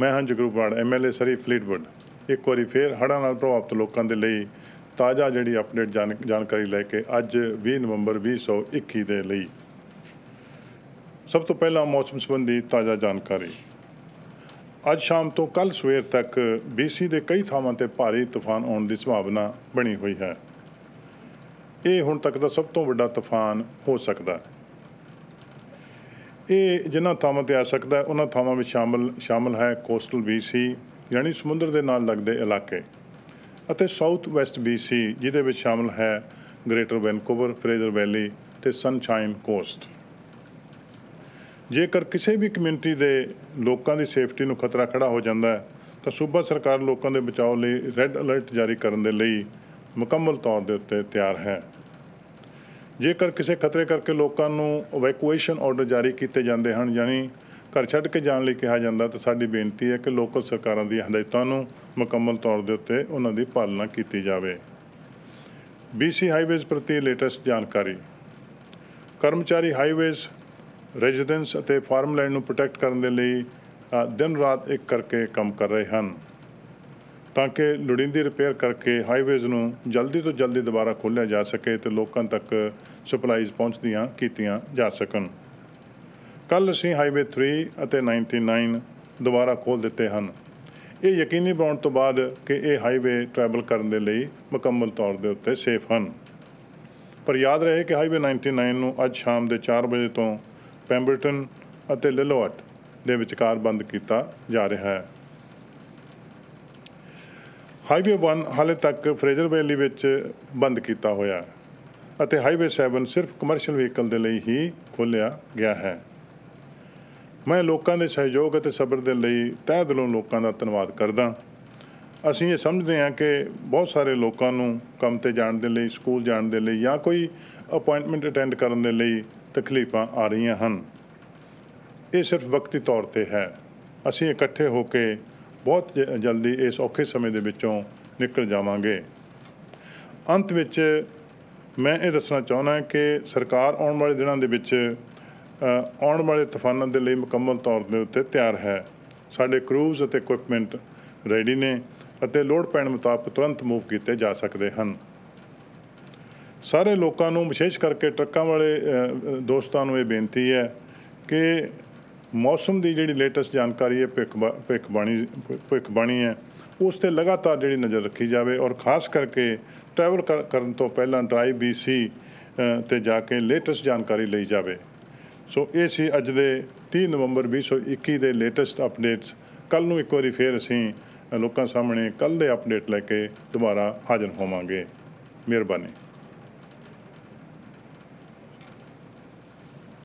ਮੈਂ ਹਾਂ ward MLA ਸਰੀ Fleetwood ਇੱਕ ਵਾਰੀ ਫੇਰ ਹੜ੍ਹਾਂ ਨਾਲ ਪ੍ਰਭਾਵਿਤ ਲੋਕਾਂ ਦੇ ਲਈ ਤਾਜ਼ਾ ਜਿਹੜੀ ਅਪਡੇਟ ਜਾਣਕਾਰੀ ਲੈ ਕੇ ਅੱਜ 20 ਨਵੰਬਰ 2021 ਦੇ ਲਈ ਸਭ ਤੋਂ ਪਹਿਲਾਂ ਮੌਸਮ ਸੰਬੰਧੀ ਤਾਜ਼ਾ ਜਾਣਕਾਰੀ ਅੱਜ ਸ਼ਾਮ ਤੋਂ ਕੱਲ ਸਵੇਰ ਤੱਕ BC ਦੇ ਕਈ ਥਾਵਾਂ ਤੇ ਭਾਰੀ ਤੂਫਾਨ ਆਉਣ ਦੀ ਸੰਭਾਵਨਾ ਬਣੀ ਹੋਈ ਹੈ ਇਹ ਹੁਣ ਤੱਕ ਦਾ ਸਭ ਤੋਂ ਵੱਡਾ ਤੂਫਾਨ ਹੋ ਸਕਦਾ ਹੈ ਇਹ ਜਿਨ੍ਹਾਂ ਥਾਵਾਂ ਤੇ ਆ ਸਕਦਾ ਉਹਨਾਂ ਥਾਵਾਂ ਵਿੱਚ ਸ਼ਾਮਲ ਸ਼ਾਮਲ ਹੈ ਕੋਸਟਲ BC ਯਾਨੀ ਸਮੁੰਦਰ ਦੇ ਨਾਲ ਲੱਗਦੇ ਇਲਾਕੇ ਅਤੇ ਸਾਊਥ ਵੈਸਟ BC ਜਿਹਦੇ ਵਿੱਚ ਸ਼ਾਮਲ ਹੈ ਗ੍ਰੇਟਰ ਵੈਨਕੂਵਰ ਫਰੇਜ਼ਰ ਵੈਲੀ ਤੇ ਸਨਸ਼ਾਈਨ ਕੋਸਟ ਜੇਕਰ ਕਿਸੇ ਵੀ ਕਮਿਊਨਿਟੀ ਦੇ ਲੋਕਾਂ ਦੀ ਸੇਫਟੀ ਨੂੰ ਖਤਰਾ ਖੜਾ ਹੋ ਜਾਂਦਾ ਹੈ ਤਾਂ ਸੂਬਾ ਸਰਕਾਰ ਲੋਕਾਂ ਦੇ ਬਚਾਓ ਲਈ ਰੈੱਡ ਅਲਰਟ ਜਾਰੀ ਕਰਨ ਦੇ ਲਈ ਮੁਕੰਮਲ ਤੌਰ ਦੇ ਉੱਤੇ ਤਿਆਰ ਹੈ ਜੇਕਰ ਕਿਸੇ ਖਤਰੇ ਕਰਕੇ ਲੋਕਾਂ ਨੂੰ ਇਵੈਕੂਏਸ਼ਨ ਆਰਡਰ ਜਾਰੀ ਕੀਤੇ ਜਾਂਦੇ ਹਨ ਯਾਨੀ ਘਰ ਛੱਡ ਕੇ ਜਾਣ ਲਈ ਕਿਹਾ ਜਾਂਦਾ ਤਾਂ ਸਾਡੀ ਬੇਨਤੀ ਹੈ ਕਿ ਲੋਕਲ ਸਰਕਾਰਾਂ ਦੀਆਂ ਹਦਾਇਤਾਂ ਨੂੰ ਮੁਕੰਮਲ ਤੌਰ ਦੇ ਉੱਤੇ ਉਹਨਾਂ ਦੀ ਪਾਲਣਾ ਕੀਤੀ ਜਾਵੇ BC ਹਾਈਵੇਜ਼ ਪ੍ਰਤੀ ਲੇਟੈਸਟ ਜਾਣਕਾਰੀ ਕਰਮਚਾਰੀ ਹਾਈਵੇਜ਼ ਰੈਜ਼ੀਡੈਂਸ ਅਤੇ ਫਾਰਮਲੈਂਡ ਨੂੰ ਪ੍ਰੋਟੈਕਟ ਕਰਨ ਦੇ ਲਈ ਦਿਨ ਰਾਤ ਇੱਕ ਕਰਕੇ ਕੰਮ ਕਰ ਰਹੇ ਹਨ ਤਾਂ ਕਿ ਲੋੜੀਂਦੀ ਰਿਪੇਅਰ ਕਰਕੇ ਹਾਈਵੇਜ਼ ਨੂੰ ਜਲਦੀ ਤੋਂ ਜਲਦੀ ਦੁਬਾਰਾ ਖੋਲ੍ਹਿਆ ਜਾ ਸਕੇ ਤੇ ਲੋਕਾਂ ਤੱਕ ਸਪਲਾਈਜ਼ ਪਹੁੰਚਦੀਆਂ ਕੀਤੀਆਂ ਜਾ ਸਕਣ ਕੱਲ ਅਸੀਂ ਹਾਈਵੇ 3 ਅਤੇ 99 ਦੁਬਾਰਾ ਖੋਲ ਦਿੱਤੇ ਹਨ ਇਹ ਯਕੀਨੀ ਬਣਾਉਣ ਤੋਂ ਬਾਅਦ ਕਿ ਇਹ ਹਾਈਵੇ ਟਰੈਵਲ ਕਰਨ ਦੇ ਲਈ ਮੁਕੰਮਲ ਤੌਰ ਦੇ ਉੱਤੇ ਸੇਫ ਹਨ ਪਰ ਯਾਦ ਰਹੇ ਕਿ ਹਾਈਵੇ 99 ਨੂੰ ਅੱਜ ਸ਼ਾਮ ਦੇ 4 ਵਜੇ ਤੋਂ ਪੈਂਬਰਟਨ ਅਤੇ ਲਿਲੋਟ ਦੇ ਵਿਚਕਾਰ ਬੰਦ ਕੀਤਾ ਜਾ ਰਿਹਾ ਹੈ ਹਾਈਵੇ 1 ਹਾਲੇ ਤੱਕ ਫਰੇਜ਼ਰ ਵੈਲੀ ਵਿੱਚ ਬੰਦ ਕੀਤਾ ਹੋਇਆ ਹੈ ਅਤੇ ਹਾਈਵੇ 7 ਸਿਰਫ ਕਮਰਸ਼ੀਅਲ ਵਹੀਕਲ ਦੇ ਲਈ ਹੀ ਖੋਲਿਆ ਗਿਆ ਹੈ ਮੈਂ ਲੋਕਾਂ ਦੇ ਸਹਿਯੋਗ ਅਤੇ ਸਬਰ ਦੇ ਲਈ ਤਹਿ ਦਿਲੋਂ ਲੋਕਾਂ ਦਾ ਧੰਨਵਾਦ ਕਰਦਾ ਅਸੀਂ ਇਹ ਸਮਝਦੇ ਹਾਂ ਕਿ ਬਹੁਤ ਸਾਰੇ ਲੋਕਾਂ ਨੂੰ ਕੰਮ ਤੇ ਜਾਣ ਦੇ ਲਈ ਸਕੂਲ ਜਾਣ ਦੇ ਲਈ ਜਾਂ ਕੋਈ ਅਪਾਇੰਟਮੈਂਟ ਅਟੈਂਡ ਕਰਨ ਦੇ ਲਈ ਤਕਲੀਫਾਂ ਆ ਰਹੀਆਂ ਹਨ ਇਹ ਸਿਰਫ ਵਕਤੀ ਤੌਰ ਤੇ ਹੈ ਅਸੀਂ ਇਕੱਠੇ ਹੋ ਕੇ ਬਹੁਤ ਜਲਦੀ ਇਸ ਔਖੇ ਸਮੇਂ ਦੇ ਵਿੱਚੋਂ ਨਿਕਲ ਜਾਵਾਂਗੇ ਅੰਤ ਵਿੱਚ ਮੈਂ ਇਹ ਦੱਸਣਾ ਚਾਹੁੰਦਾ ਕਿ ਸਰਕਾਰ ਆਉਣ ਵਾਲੇ ਦਿਨਾਂ ਦੇ ਵਿੱਚ ਆਉਣ ਵਾਲੇ ਤੂਫਾਨਾਂ ਦੇ ਲਈ ਮੁਕੰਮਲ ਤੌਰ ਦੇ ਉੱਤੇ ਤਿਆਰ ਹੈ ਸਾਡੇ ਕਰੂਜ਼ ਅਤੇ ਇਕਵਿਪਮੈਂਟ ਰੈਡੀ ਨੇ ਅਤੇ ਲੋਡ ਪੈਣ ਮੁਤਾਬਕ ਤੁਰੰਤ ਮੂਵ ਕੀਤੇ ਜਾ ਸਕਦੇ ਹਨ ਸਾਰੇ ਲੋਕਾਂ ਨੂੰ ਵਿਸ਼ੇਸ਼ ਕਰਕੇ ਟਰੱਕਾਂ ਵਾਲੇ ਦੋਸਤਾਂ ਨੂੰ ਇਹ ਬੇਨਤੀ ਹੈ ਕਿ ਮੌਸਮ ਦੀ ਜਿਹੜੀ ਲੇਟੈਸਟ ਜਾਣਕਾਰੀ ਹੈ ਭਿੱਖ ਬਾਣੀ ਭਿੱਖ ਬਾਣੀ ਹੈ ਉਸ ਤੇ ਲਗਾਤਾਰ ਜਿਹੜੀ ਨਜ਼ਰ ਰੱਖੀ ਜਾਵੇ ਔਰ ਖਾਸ ਕਰਕੇ ਟਰੈਵਲ ਕਰਨ ਤੋਂ ਪਹਿਲਾਂ ਬੀ ਬੀਸੀ ਤੇ ਜਾ ਕੇ ਲੇਟੈਸਟ ਜਾਣਕਾਰੀ ਲਈ ਜਾਵੇ ਸੋ ਇਹ ਸੀ ਅੱਜ ਦੇ 30 ਨਵੰਬਰ 2021 ਦੇ ਲੇਟੈਸਟ ਅਪਡੇਟਸ ਕੱਲ ਨੂੰ ਇੱਕ ਵਾਰੀ ਫੇਰ ਅਸੀਂ ਲੋਕਾਂ ਸਾਹਮਣੇ ਕੱਲ ਦੇ ਅਪਡੇਟ ਲੈ ਕੇ ਦੁਬਾਰਾ ਹਾਜ਼ਰ ਹੋਵਾਂਗੇ ਮਿਹਰਬਾਨੀ